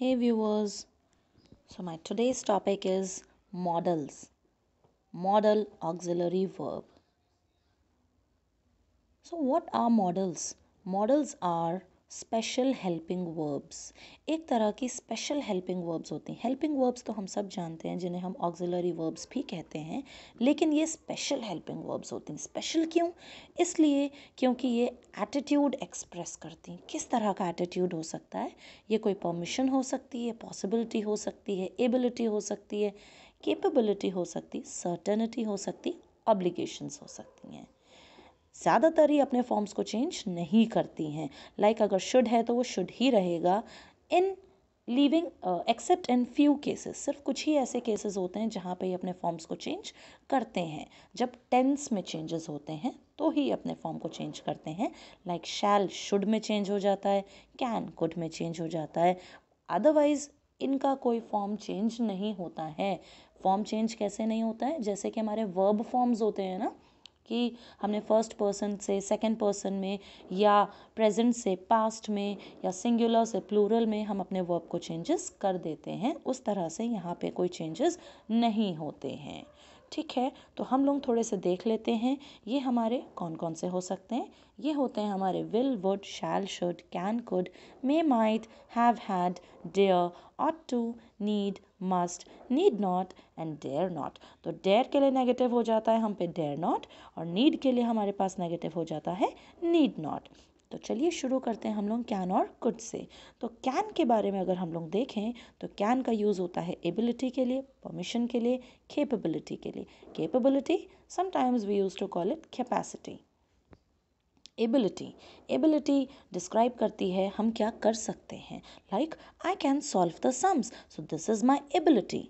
Hey viewers, so my today's topic is models, model auxiliary verb. So, what are models? Models are special helping verbs एक तरह की special helping verbs होती हैं helping verbs तो हम सब जानते हैं जिन्हें हम ऑक्सिलरी वर्ब्स भी कहते हैं लेकिन ये स्पेशल हेल्पिंग वर्ब्स होती हैं स्पेशल क्यों इसलिए क्योंकि ये एटीट्यूड एक्सप्रेस करती हैं किस तरह का एटीट्यूड हो सकता है ये कोई परमिशन हो सकती है पॉसिबिलिटी हो सकती है एबिलिटी हो सकती है केपेबिलिटी हो सकती सर्टनिटी हो सकती ऑब्लिगेशंस हो सकती हैं ज़्यादातर ही अपने फॉर्म्स को चेंज नहीं करती हैं लाइक like अगर शुड है तो वो शुड ही रहेगा in leaving except in few cases सिर्फ कुछ ही ऐसे केसेस होते हैं जहाँ पे ये अपने फॉर्म्स को चेंज करते हैं जब टेंस में चेंजेस होते हैं तो ही अपने फॉर्म को चेंज करते हैं लाइक शैल शुड में चेंज हो जाता है कैन कुड में चेंज हो जाता है अदरवाइज इनका कोई फॉर्म चेंज नहीं होता है फॉर्म चेंज कैसे नहीं होता है जैसे कि हमारे वर्ब फॉर्म्स होते हैं ना कि हमने फर्स्ट पर्सन से सेकंड पर्सन में या प्रेजेंट से पास्ट में या सिंगुलर से प्लूरल में हम अपने वर्ब को चेंजेस कर देते हैं उस तरह से यहाँ पे कोई चेंजेस नहीं होते हैं ठीक है तो हम लोग थोड़े से देख लेते हैं ये हमारे कौन कौन से हो सकते हैं ये होते हैं हमारे will would shall should can could may might have had dare ought to need must need not and dare not तो डेयर के लिए नेगेटिव हो जाता है हम पे डेयर नॉट और नीड के लिए हमारे पास नेगेटिव हो जाता है नीड नॉट तो चलिए शुरू करते हैं हम लोग कैन और कुड से तो कैन के बारे में अगर हम लोग देखें तो कैन का यूज़ होता है एबिलिटी के लिए परमिशन के लिए केपेबिलिटी के लिए capability sometimes we use to call it capacity ability ability describe करती है हम क्या कर सकते हैं like I can solve the sums so this is my ability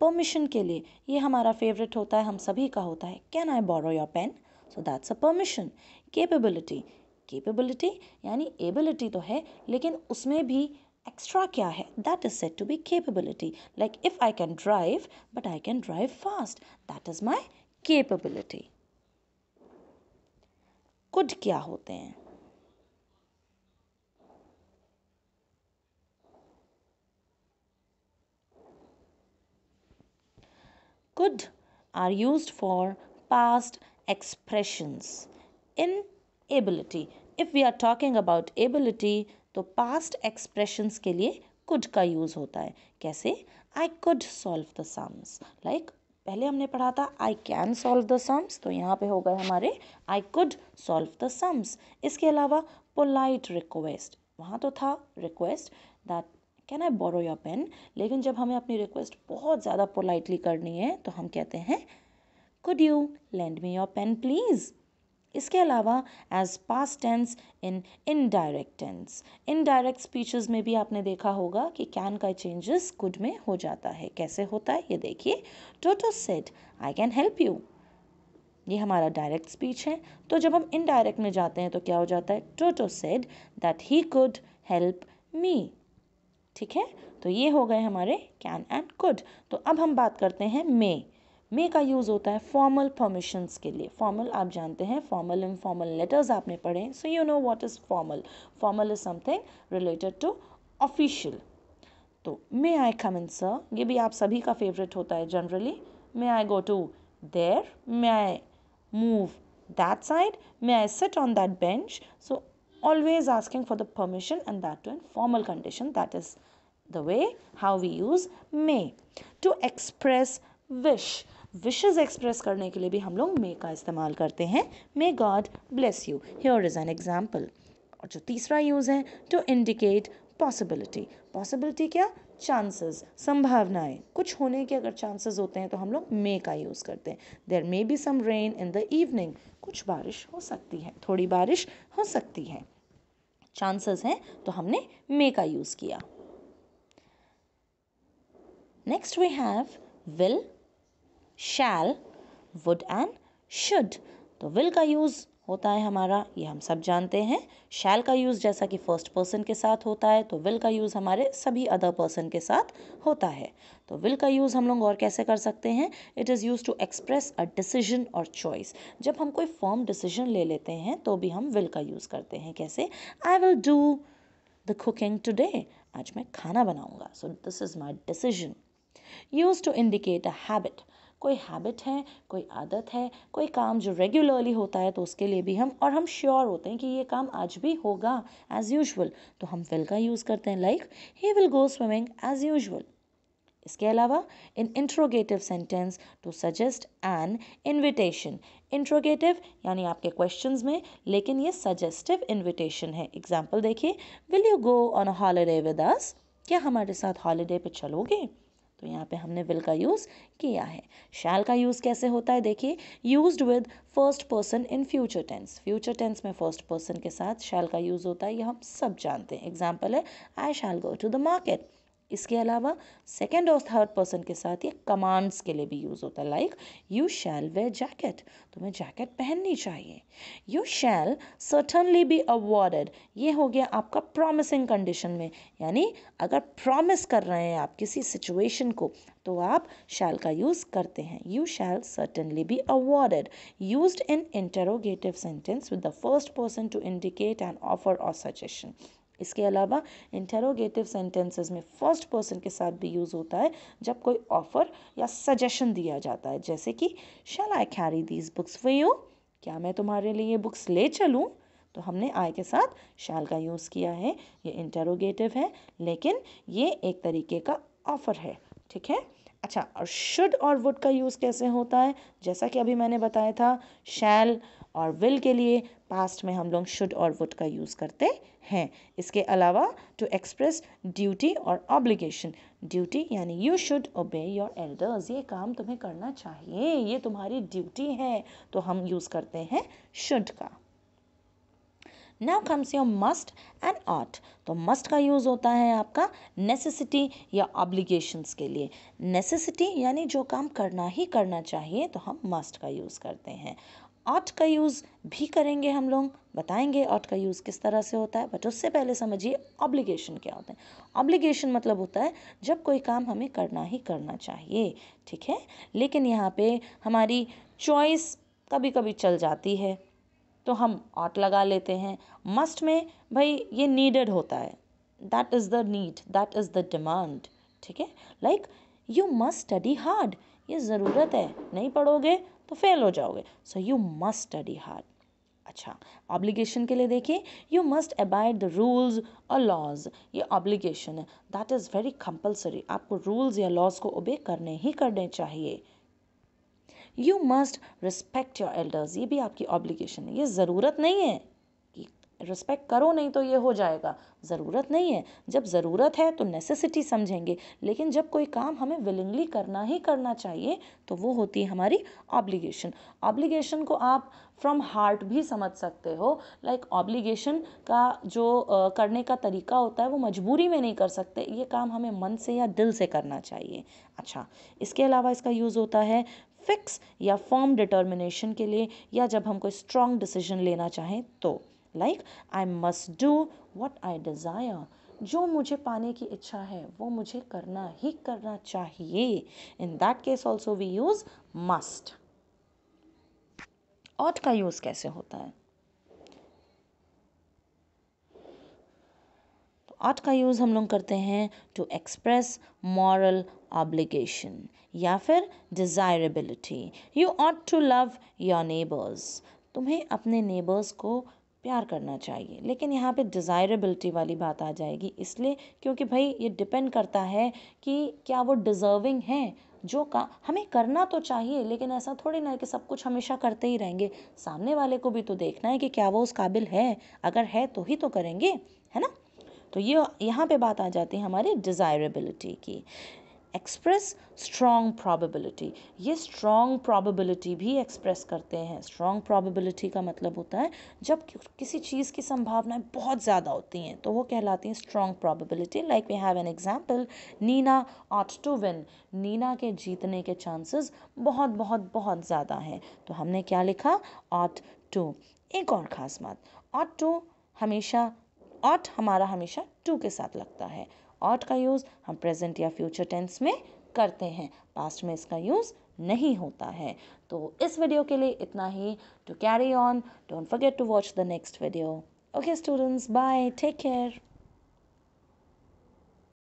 permission के लिए ये हमारा फेवरेट होता है हम सभी का होता है can I borrow your pen so that's a permission capability capability यानी एबिलिटी तो है लेकिन उसमें भी एक्स्ट्रा क्या है that is said to be capability like if I can drive but I can drive fast that is my capability could क्या होते हैं could are use for past expressions in ability if we are talking about ability तो past expressions के लिए could का use होता है कैसे I could solve the sums like पहले हमने पढ़ा था I can solve the sums तो यहाँ पे हो गए हमारे I could solve the sums इसके अलावा पोलाइट रिक्वेस्ट वहाँ तो था request that can I borrow your pen लेकिन जब हमें अपनी रिक्वेस्ट बहुत ज़्यादा पोलाइटली करनी है तो हम कहते हैं could you lend me your pen please इसके अलावा as past tense in indirect tense indirect speeches में भी आपने देखा होगा कि कैन का चेंजेस कुड में हो जाता है कैसे होता है ये देखिए Toto said I can help you ये हमारा डायरेक्ट स्पीच है तो जब हम इनडायरेक्ट में जाते हैं तो क्या हो जाता है Toto said that he could help me ठीक है तो ये हो गए हमारे कैन एंड कुड तो अब हम बात करते हैं मे मे का यूज़ होता है फॉर्मल परमिशंस के लिए फॉर्मल आप जानते हैं फॉर्मल इनफॉर्मल लेटर्स आपने पढ़े so you know what is formal formal is something related to official तो मे आई कम इन सर ये भी आप सभी का फेवरेट होता है generally may I go to there may I move that side may I sit on that bench so always asking for the permission and that too in formal condition that is the way how we use may to express wish wishes express करने के लिए भी हम लोग मे का इस्तेमाल करते हैं may God bless you here is an example और जो तीसरा यूज़ है टू इंडिकेट पॉसिबिलिटी पॉसिबिलिटी क्या चांसेस संभावनाएं कुछ होने के अगर चांसेस होते हैं तो हम लोग मे का यूज़ करते हैं there may be some rain in the evening कुछ बारिश हो सकती है थोड़ी बारिश हो सकती है चांसेस हैं तो हमने मे का यूज़ किया next we have will shall would and should तो विल का यूज़ होता है हमारा ये हम सब जानते हैं शैल का यूज़ जैसा कि फर्स्ट पर्सन के साथ होता है तो विल का यूज़ हमारे सभी अदर पर्सन के साथ होता है तो विल का यूज़ हम लोग और कैसे कर सकते हैं it is use to express a decision और चॉइस जब हम कोई फॉर्म डिसीजन ले लेते हैं तो भी हम विल का यूज़ करते हैं कैसे I will do the cooking today आज मैं खाना बनाऊँगा so this is my decision use to indicate a habit कोई हैबिट है कोई आदत है कोई काम जो रेगुलरली होता है तो उसके लिए भी हम और हम श्योर होते हैं कि ये काम आज भी होगा एज़ यूजल तो हम विल का यूज़ करते हैं like he will go swimming as usual इसके अलावा in interrogative sentence to suggest an invitation interrogative यानी आपके क्वेश्चंस में लेकिन ये सजेस्टिव इनविटेशन है एग्जांपल देखिए will you go on a holiday with us क्या हमारे साथ हॉलीडे पे चलोगे तो यहाँ पे हमने विल का यूज़ किया है शैल का यूज़ कैसे होता है देखिए use with first person in future tense future tense में फर्स्ट पर्सन के साथ शैल का यूज़ होता है ये हम सब जानते हैं एग्जाम्पल है I shall go to the market इसके अलावा सेकेंड और थर्ड पर्सन के साथ ये कमांड्स के लिए भी यूज़ होता है like you shall wear jacket तुम्हें जैकेट पहननी चाहिए you shall certainly be awarded ये हो गया आपका प्रॉमिसिंग कंडीशन में यानी अगर प्रॉमिस कर रहे हैं आप किसी सिचुएशन को तो आप शैल का यूज़ करते हैं you shall certainly be awarded use in interrogative sentence with the first person to indicate an offer और सजेशन इसके अलावा इंटेरोगेटिव सेंटेंसेस में फर्स्ट पर्सन के साथ भी यूज़ होता है जब कोई ऑफ़र या सजेशन दिया जाता है जैसे कि shall I carry these books for you क्या मैं तुम्हारे लिए बुक्स ले चलूँ तो हमने आई के साथ शैल का यूज़ किया है ये इंटेरोगेटिव है लेकिन ये एक तरीके का ऑफ़र है ठीक है अच्छा और शुड और वुड का यूज़ कैसे होता है जैसा कि अभी मैंने बताया था शैल और विल के लिए पास्ट में हम लोग शुड और वुड का यूज़ करते हैं इसके अलावा टू एक्सप्रेस ड्यूटी और ऑब्लिगेशन ड्यूटी यानी you should obey your elders ये काम तुम्हें करना चाहिए ये तुम्हारी ड्यूटी है तो हम यूज़ करते हैं शुड का now comes your must and ought तो मस्ट का यूज़ होता है आपका नेसेसिटी या ऑब्लिगेशंस के लिए नेसेसिटी यानी जो काम करना ही करना चाहिए तो हम मस्ट का यूज़ करते हैं ऑट का यूज़ भी करेंगे हम लोग बताएंगे ऑट का यूज़ किस तरह से होता है बट उससे पहले समझिए ऑब्लिगेशन क्या होता है ऑब्लिगेशन मतलब होता है जब कोई काम हमें करना ही करना चाहिए ठीक है लेकिन यहाँ पे हमारी चॉइस कभी कभी चल जाती है तो हम ऑट लगा लेते हैं मस्ट में भाई ये नीडेड होता है that is the need that is the demand ठीक है like you must study hard ये ज़रूरत है नहीं पढ़ोगे तो फेल हो जाओगे so you must study hard अच्छा ऑब्लिगेशन के लिए देखिए you must abide the rules और लॉज ये ऑब्लिगेशन है दैट इज़ वेरी कंपलसरी आपको रूल्स या लॉज को ओबे करने ही करने चाहिए you must respect your elders ये भी आपकी ऑब्लिगेशन है ये ज़रूरत नहीं है कि रिस्पेक्ट करो नहीं तो ये हो जाएगा ज़रूरत नहीं है जब ज़रूरत है तो नेसेसिटी समझेंगे लेकिन जब कोई काम हमें विलिंगली करना ही करना चाहिए तो वो होती है हमारी ऑब्लिगेशन ऑब्लिगेशन को आप फ्रॉम हार्ट भी समझ सकते हो लाइक like, ऑब्लिगेशन का जो uh, करने का तरीका होता है वो मजबूरी में नहीं कर सकते ये काम हमें मन से या दिल से करना चाहिए अच्छा इसके अलावा इसका यूज़ होता है फिक्स या फॉर्म डिटर्मिनेशन के लिए या जब हम कोई स्ट्रॉन्ग डिसीजन लेना चाहें तो like I must do what I desire जो मुझे पाने की इच्छा है वो मुझे करना ही करना चाहिए in that case also we use must ought का यूज़ कैसे होता है आर्ट का यूज़ हम लोग करते हैं टू एक्सप्रेस मॉरल ऑब्लिगेशन या फिर desirability you ought to love your neighbours तुम्हें अपने नेबर्स को प्यार करना चाहिए लेकिन यहाँ पे डिज़ायरेबिलिटी वाली बात आ जाएगी इसलिए क्योंकि भाई ये डिपेंड करता है कि क्या वो डिज़र्विंग हैं जो का हमें करना तो चाहिए लेकिन ऐसा थोड़ी ना है कि सब कुछ हमेशा करते ही रहेंगे सामने वाले को भी तो देखना है कि क्या वो उस काबिल है अगर है तो ही तो करेंगे है ना तो ये यहाँ पे बात आ जाती है हमारे डिज़ायरेबिलिटी की एक्सप्रेस स्ट्रॉन्ग प्रॉबिलिटी ये स्ट्रॉन्ग प्रॉबिलिटी भी एक्सप्रेस करते हैं स्ट्रॉन्ग प्रॉबिलिटी का मतलब होता है जब किसी चीज़ की संभावनाएं बहुत ज़्यादा होती हैं तो वो कहलाती हैं strong probability like we have an example Neena ought to win Neena के जीतने के चांसेस बहुत बहुत बहुत ज़्यादा हैं तो हमने क्या लिखा ऑट टू एक और ख़ास बात ऑट टू हमेशा ऑट हमारा हमेशा टू के साथ लगता है ऑट का यूज़ हम प्रेजेंट या फ्यूचर टेंस में करते हैं पास्ट में इसका यूज़ नहीं होता है तो इस वीडियो के लिए इतना ही to carry on don't forget to watch the next video okay students bye take care